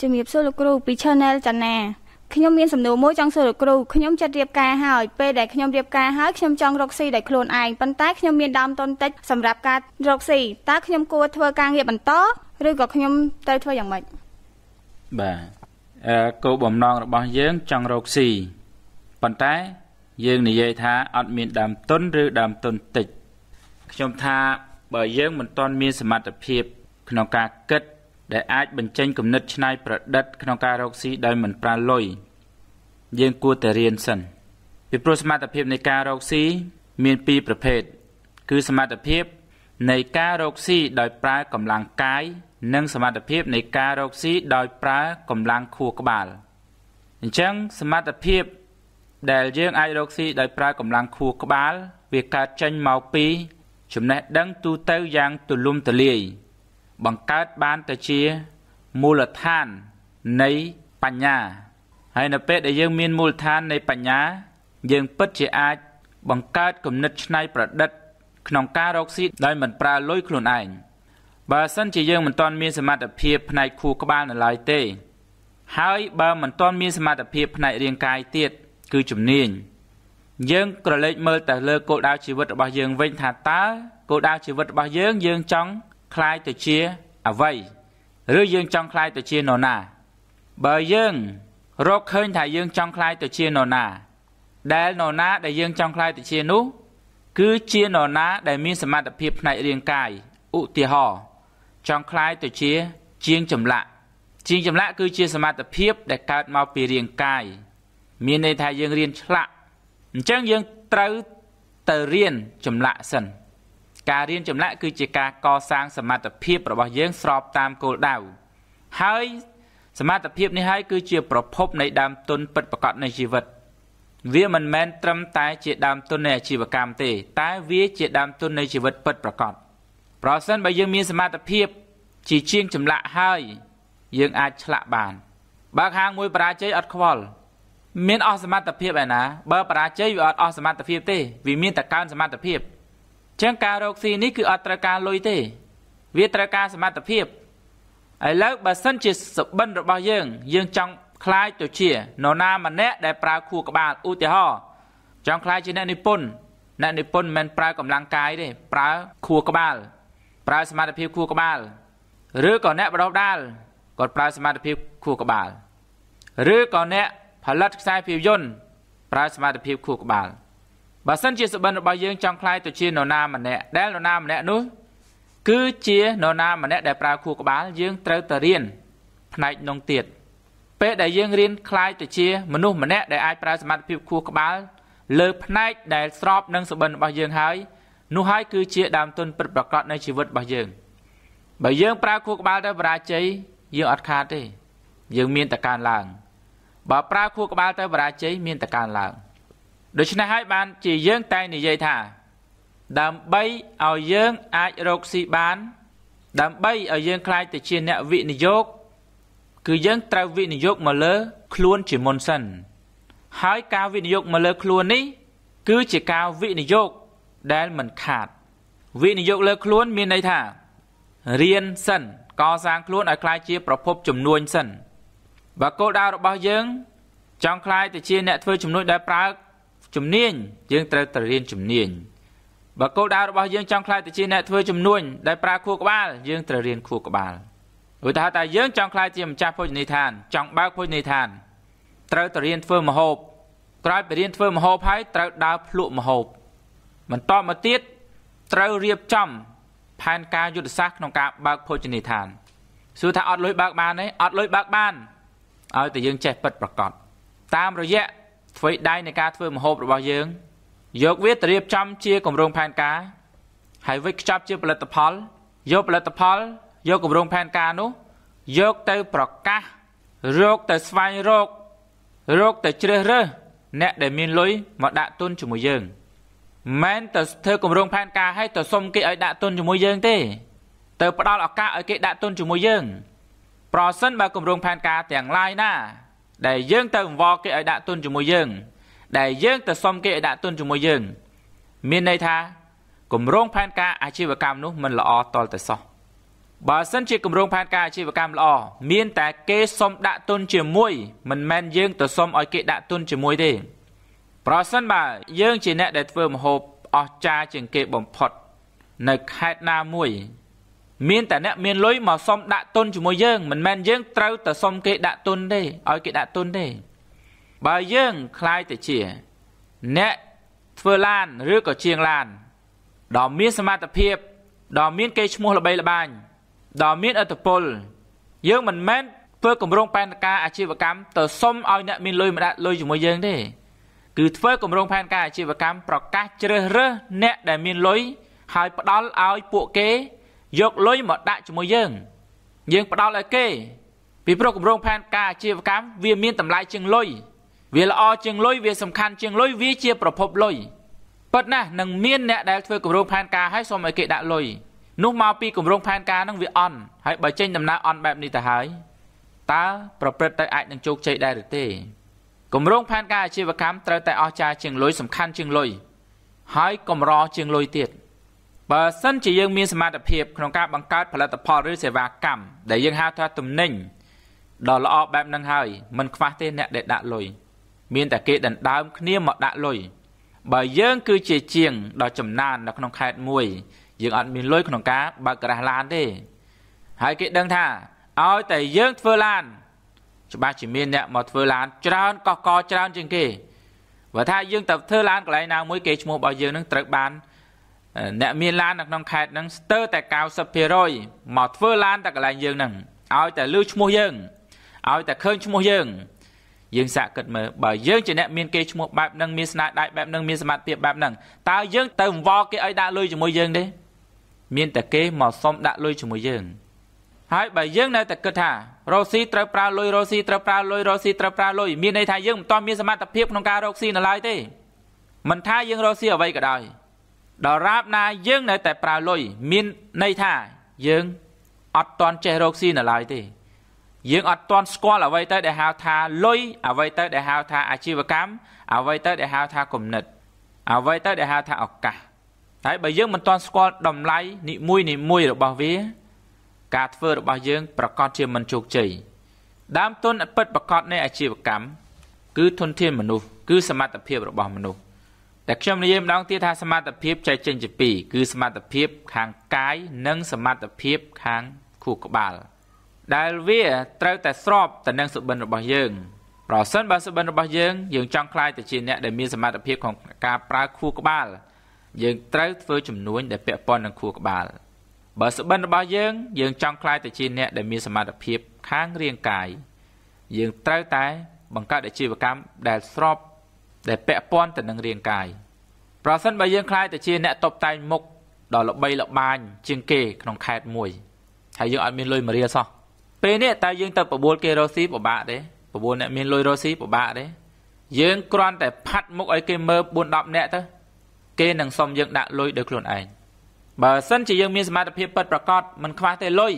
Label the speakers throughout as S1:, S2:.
S1: ជំរាបសួរលោកគ្រូពី Channel ចនាខ្ញុំមានសំណួរមួយចង់សួរលោកគ្រូខ្ញុំចិត្តរៀបការហើយពេលដែលខ្ញុំរៀបការហើយខ្ញុំចង់រកស៊ីដោយខ្លួនឯងប៉ុន្តែខ្ញុំមានដើមទុនតិចសម្រាប់ការរកស៊ីតើខ្ញុំគួរធ្វើការងារបន្តឬក៏ខ្ញុំត្រូវធ្វើយ៉ាងម៉េចបាទអឺគោលបំណងរបស់យើងចង់រកស៊ីប៉ុន្តែយើងនិយាយថាអត់មានដើមទុនឬដើមទុនតិច ខ្ញុំថាបើយើងមិនទាន់មានសមត្ថភាព ក្នុងការគិតដែលអាចបញ្ចេញគំនិតច្នៃប្រឌិតក្នុងការរកស៊ីដោយមិនប្រើលុយយើងគួរតែរៀនសិនពីព្រោះសមត្ថភាពនៃការរកស៊ីមានពីរប្រភេទគឺសមត្ថភាពនៃការរកស៊ីដោយប្រើកម្លាំងកាយនិងសមត្ថភាពនៃការរកស៊ីដោយប្រើកម្លាំងខួរក្បាល អញ្ចឹងសមត្ថភាព ដែលយើងអាចរកស៊ីដោយប្រើកម្លាំងខួរក្បាល វាកើតចេញមកពីចំណេះដឹងទូទៅយ៉ាងទូលំទូលាយបង្កើតបានទៅជាមូលដ្ឋាននៃបញ្ញា ហើយនៅពេលដែលយើង មានមូលដ្ឋាននៃបញ្ញា យើងពិតជាអាច បង្កើតគំនិតច្នៃ ប្រឌិតក្នុងការរកស៊ីដោយមិនប្រើលុយខ្លួនឯងបើសិនជាយើងមិនទាន់មានសមត្ថភាពផ្នែកខួរក្បាលនៅឡើយទេ ហើយ បើមិនទាន់មានសមត្ថភាពផ្នែករាងកាយទៀតគឺជំនាញយើងក្រឡេកមើលទៅលើគោលដៅជីវិតរបស់ យើងវិញថាតើគោលដៅជីវិតរបស់យើង យើងចង់คล้ายទៅជាអ្វី ឬយើងចង់คล้ายទៅជានរណា បើយើង រកឃើញថាយើងចង់คล้ายទៅជានរណា ដែលនរណាដែលយើងចង់คล้ายទៅជានោះ គឺជានរណាដែលមានសមត្ថភាពផ្នែករាងកាយឧទាហរណ៍ចង់คล้ายទៅជា ជាងចម្លាក់ជាងចម្លាក់គឺជាសមត្ថភាព ដែលកើតមកពីរាងកាយមានន័យថាយើងរៀនឆ្លាក់អញ្ចឹងយើងត្រូវទៅរៀនចម្លាក់សិនការរៀនចម្លាក់គឺជាការកសាងសមត្ថភាពរបស់យើងស្របតាមគោលដៅហើយសមត្ថភាពនេះហើយគឺជាប្រភពនៃដើមទុនពិតប្រាកដនៃជីវិត វាមិនមែនត្រឹមតែជាដើមទុននៃអាជីវកម្មទេ តែវាជាដើមទុននៃជីវិតពិតប្រាកដប្រសិនបើយើងមានសមត្ថភាពជាជាងចម្លាក់ហើយ យើងអាចឆ្លាក់បាន បើខាងមួយបរាជ័យអត់ខ្វល់មានអស់សមត្ថភាពឯណាបើបរាជ័យវាអត់អស់សមត្ថភាពទេ វាមានតែកើនសមត្ថភាពចឹងការរកស៊ីនេះគឺអត់ត្រូវការលុយទេ វាត្រូវការសមត្ថភាពឥឡូវបើសិនជាសបិនរបស់យើង យើងចង់ខ្លាយទៅជានរណាម្នាក់ដែលប្រើខួរក្បាលឧទាហរណ៍ចង់ខ្លាយជាអ្នកនិពន្ធអ្នកនិពន្ធមិនប្រើកម្លាំងកាយទេប្រើខួរក្បាល ប្រើសមត្ថភាពខួរក្បាលឬក៏អ្នកបដោះដាលគាត់ប្រើសមត្ថភាពខួរក្បាលឬក៏អ្នកផលិតខ្សែភាពយន្តប្រើសមត្ថភាពខួរក្បាលបើសិនជាសុបិនរបស់យើងចង់คลายទៅជានរណាម្នាក់ដែលនរណាម្នាក់នោះគឺជានរណាម្នាក់ដែលប្រើខួរក្បាលយើងត្រូវតែរៀនផ្នែកនោះទៀតពេលដែលយើងរៀនคลายទៅជាមនុស្សម្នាក់ដែលអាចប្រើសមត្ថភាពខួរក្បាលលើផ្នែកដែលស្របនឹងសុបិនរបស់យើងហើយនោះហើយគឺជាដើមទុនពិតប្រាកដនៃជីវិតរបស់យើងបើយើងប្រើខួរក្បាលទៅបរាជ័យយើងអត់ខាតទេយើងមានតែកើនឡើងបើប្រើខួរក្បាលទៅបរាជ័យមានតែកើនឡើងដូច្នេះហើយបាន ជាយើងតែនិយាយថាដើម្បីឲ្យយើងអាចរកស៊ីបាន ដើម្បីឲ្យយើងខ្លាចទៅជាអ្នកវិនិយោគគឺយើងត្រូវវិនិយោគមកលើខ្លួនជាមុនសិន ហើយការវិនិយោគមកលើខ្លួននេះ គឺជាការវិនិយោគដែលមិនខាតវិនិយោគលើខ្លួនមានន័យថា រៀនសិនកសាងខ្លួនឲ្យក្លាយជា ប្រភពជំនួញសិនបើគោលដៅរបស់យើង ចង់ក្លាយទៅជាអ្នកធ្វើជំនួញដែលប្រើជំនាញយើងត្រូវតែរៀនជំនាញបើគោលដៅរបស់យើងចង់ខ្លាយទៅជាអ្នកធ្វើជំនួញដែលប្រើខួរក្បាលយើងត្រូវរៀនខួរក្បាលឧទាហរណ៍ថាយើងចង់ខ្លាយជាម្ចាស់ភោជនីយដ្ឋាន ចង់បើកភោជនីយដ្ឋានត្រូវតែរៀនធ្វើម្ហូបក្រោយពីរៀនធ្វើម្ហូបហើយត្រូវដើរភ្លក់ម្ហូបបន្តមកទៀតត្រូវរៀបចំផែនការយុទ្ធសាស្ត្រក្នុងការបើកភោជនីយដ្ឋានសួរថាអត់លុយបើកបានទេអត់លុយបើកបានឲ្យតែយើងចេះពិតប្រកបតាមរយៈថ្មីដៃនៃការធ្វើម្ហូបរបស់យើង យកវាទៅរៀបចំជាគម្រោងផែនការហើយវេចខ្ចប់ជាផលិតផល យកផលិតផល យកគម្រោងផែនការនោះយកទៅប្រកាសរកទៅស្វែងរករកទៅជ្រើសរើសអ្នកដែលមានលុយមកដាក់ទុនជាមួយយើងមិនទៅធ្វើគម្រោងផែនការឲ្យទៅសុំគេឲ្យដាក់ទុនជាមួយយើងទេទៅផ្ដល់ឱកាសឲ្យគេដាក់ទុនជាមួយយើងប្រសិនបើគម្រោងផែនការទាំងឡាយណាដែលយើងទៅអង្វរគេឲ្យដាក់ទុនជាមួយយើង ដែលយើងទៅសុំគេឲ្យដាក់ទុនជាមួយយើង មានន័យថាគម្រោងផែនការអាជីវកម្មនោះមិនល្អតលតែសោះបើសិនជាគម្រោងផែនការអាជីវកម្មល្អមាន តែគេសុំដាក់ទុនជាមួយមិនមែនយើងទៅសុំឲ្យគេដាក់ទុនជាមួយទេ ប្រសិនបើយើងជាអ្នកដែលធ្វើមហូបអស្ចារ្យជាងគេបំផុត នៅខេត្តណាមួយមានតែអ្នកមានលុយមកសុំដាក់ទុនជាមួយយើងមិនមែនយើងត្រូវតែសុំគេដាក់ទុនទេឲ្យគេដាក់ទុនទេបើយើងคล้ายទៅជា អ្នកធ្វើឡានឬក៏ជាងឡានដ៏មានសមត្ថភាពដ៏មានកេរ្តិ៍ឈ្មោះល្បីល្បាញដ៏មានឥទ្ធិពលយើងមិនមែនធ្វើគម្រោងផែនការអាជីវកម្មទៅសុំឲ្យអ្នកមានលុយមកដាក់លុយជាមួយយើងទេគឺធ្វើគម្រោងផែនការអាជីវកម្មប្រកាសជ្រើសរើសអ្នកដែលមានលុយហើយផ្ដល់ឲ្យពួកគេយកលុយមកដាក់ជាមួយយើងយើងផ្ដោតឲ្យគេពីព្រោះគម្រោងផែនការអាជីវកម្មវាមាន តម្លៃជាងលុយវាល្អជាងលុយវាសំខាន់ជាងលុយវាជាប្រភពលុយប៉ុន្តែនឹងមានអ្នកដែលធ្វើគម្រោងផែនការឲ្យសូមឲ្យគេដាក់លុយនោះមកពីគម្រោងផែនការនឹងវាអន់ហើយបើចេញដំណើរអន់បែបនេះទៅហើយតើប្រព្រឹត្តទៅអាចនឹងជោគជ័យដែរឬទេគម្រោងផែនការអាជីវកម្មត្រូវតែអស្ចារ្យជាងលុយសំខាន់ជាងលុយហើយកម្រជាងលុយទៀត។បើសិនជាយើងមានសមត្ថភាពក្នុងការបង្កើតផលិតផលឬសេវាកម្មដែលយើងហៅថាទំនិញដ៏ល្អបែបហ្នឹងហើយมันខ្វះទេអ្នកដែលដាក់លុយមានតែគេដណ្ដើមគ្នាមកដាក់លុយបើយើងគឺជាជាងដ៏ចំណាននៅក្នុងខេត្តមួយយើងអត់មានលុយក្នុងការបើកក្រាស់ឡានទេហើយគេដឹងថាឲ្យតែយើងធ្វើឡានច្បាស់ជាមានអ្នកមកធ្វើឡានច្រើនកកកច្រើនជាងគេបើថាយើងទៅធ្វើឡានកន្លែងណាមួយគេឈ្មោះរបស់យើងនឹងត្រូវបានអ្នកមានឡាននៅក្នុងខេត្តហ្នឹងស្ទើរតែ90%មកធ្វើឡានតែកន្លែងយើងហ្នឹងឲ្យតែលឺឈ្មោះយើងឲ្យតែឃើញឈ្មោះយើងយើងសាកគិតមើលបើយើងជាអ្នកមានគេឈ្មោះបែបហ្នឹងមានស្នាដៃបែបហ្នឹងមានសមត្ថភាពបែបហ្នឹងតើយើងទៅអង្វរគេឲ្យដាក់លុយជាមួយយើងទេ មានតែគេមកសុំដាក់លុយជាមួយយើង ហើយបើយើងនៅតែគិតថារកស៊ីត្រូវប្រើលុយរកស៊ីត្រូវប្រើលុយរកស៊ីត្រូវប្រើលុយមានន័យថាយើងមិនទាន់មានសមត្ថភាពក្នុងការរកស៊ីនៅឡើយទេមិនថាយើងរកស៊ីអ្វីក៏ដោយដល់រាបណាយើងនៅតែប្រើលុយមានន័យថាយើងអត់តន់ចេះរកស៊ីនៅឡើយទេ យើងអត់តន់ស្គាល់អ្វីទៅដែលហៅថាលុយអ្វីទៅដែលហៅថាអាជីវកម្មអ្វីទៅដែលហៅថាគំនិត អ្វីទៅដែលហៅថាឱកាសតែបើយើងមិនតន់ស្គាល់តម្លៃនីមួយនីមួយរបស់វា ការធ្វើរបស់យើង ប្រកាសជាមិនជោគជ័យដើមទុនពិតប្រកបនៃអាជីវកម្មគឺធនធានមនុស្សគឺ សមត្ថភាពរបស់មនុស្សតែខ្ញុំនិយាយម្ដងទៀតថាសមត្ថភាពចែកចេញជាពីរគឺសមត្ថភាពខាងកាយនិងសមត្ថភាពខាងខួរក្បាល ដែលវា ត្រូវតែស្របទៅនឹងសុបិនរបស់យើងប្រសិនបើសុបិនរបស់យើងយើងចង់ខ្លាយទៅជាអ្នកដែលមានសមត្ថភាពក្នុងការប្រើខួរក្បាលយើងត្រូវធ្វើចំនួនដែលពាក់ព័ន្ធនឹងខួរក្បាលបើសុបិនរបស់យើងយើងចង់ខ្លាយទៅជាអ្នកដែលមានសមត្ថភាពខាងរាងកាយយើងត្រូវតែបង្កើតអាជីវកម្មដែលស្របដែលពាក់ព័ន្ធទៅនឹងរាងកាយប្រសិនបើយើងខ្លាចទៅជា អ្នកតុបតែងមុខដ៏ល្បីល្បាញជាងគេក្នុងខេត្តមួយហើយយើងអត់មានលុយមករៀលសោះពេលនេះតើយើងទៅប្រមូលគេរស់ស៊ីពិបាកទេប្រមូលអ្នកមានលុយរស់ស៊ីពិបាកទេយើងគ្រាន់តែផាត់មុខឲ្យគេមើល4 10នាក់ទៅគេនឹងសុំយើងដាក់លុយដោយខ្លួនឯងបើសិនជាយើងមានសមត្ថភាពពិតប្រាកដមិនខ្វះទេលុយ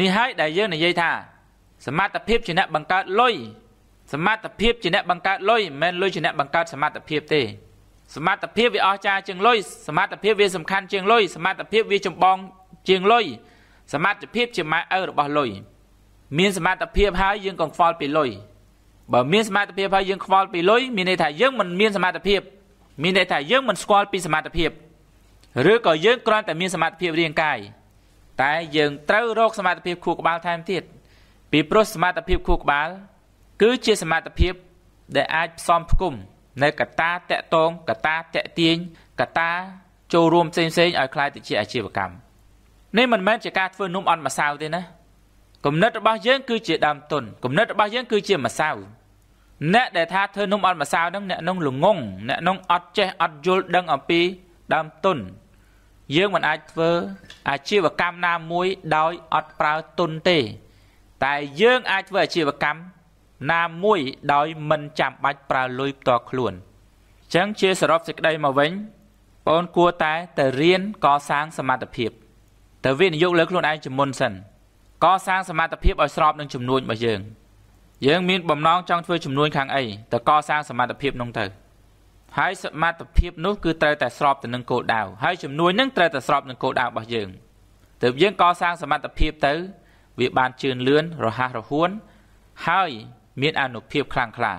S1: នេះហើយដែលយើងនិយាយថាសមត្ថភាពជាអ្នកបង្កើតលុយសមត្ថភាពជាអ្នកបង្កើតលុយមិនមែនលុយជាអ្នកបង្កើតសមត្ថភាពទេសមត្ថភាពវាអស្ចារ្យជាងលុយសមត្ថភាពវាសំខាន់ជាងលុយសមត្ថភាពវាចម្បងជាងលុយសមត្ថភាពជាម៉ែឪរបស់លុយមានសមត្ថភាពហើយយើងក៏ខ្វល់ពីលុយបើមានសមត្ថភាពហើយយើងខ្វល់ពីលុយមានន័យថាយើងមិនមានសមត្ថភាពមានន័យថាយើងមិនស្គាល់ពីសមត្ថភាពឬក៏យើងគ្រាន់តែមានសមត្ថភាពរាងកាយតែយើងត្រូវរកសមត្ថភាពខួរក្បាលថែមទៀតពីព្រោះសមត្ថភាពខួរក្បាលគឺជាសមត្ថភាពដែលអាចផ្សំផ្គុំនៅកតាតកតងកតាតកទាញកតាចូលរួមផ្សេងផ្សេងឲ្យคล้ายទៅជាអាជីវកម្មនេះមិនមែនជាការធ្វើនំអត់ម្សៅទេណាគំនិតរបស់យើងគឺជា ដើមទុនគំនិតរបស់យើងគឺជាម្សៅអ្នកដែលថាធ្វើនំអត់ម្សៅហ្នឹងអ្នកនោះល្ងងអ្នកនោះអត់ចេះអត់យល់ដឹងអំពីដើមទុនយើងមិនអាចធ្វើអាជីវកម្មណាមួយដោយអត់ប្រើទុនទេ តែយើង អាចធ្វើអាជីវកម្មណាមួយដោយមិនចាំបាច់ប្រើលុយផ្ទាល់ខ្លួនអញ្ចឹងជាសរុបសេចក្តីមកវិញបងគួរតែទៅរៀនកសាងសមត្ថភាពទៅវិនិយោគលើខ្លួនឯងជាមុនសិនកសាងសមត្ថភាពឲ្យស្របនឹងចំនួនរបស់យើងយើងមានបំណងចង់ធ្វើចំនួនខាងអីតើកសាងសមត្ថភាពនោះទៅហើយសមត្ថភាពនោះគឺត្រូវតែស្របទៅនឹងគោលដៅហើយចំនួននឹងត្រូវតែស្របនឹងគោលដៅរបស់យើងទើបយើងកសាងសមត្ថភាពទៅ វាបានជឿនលឿនរហ័សរហួនហើយមានអនុភាពខ្លាំងក្លា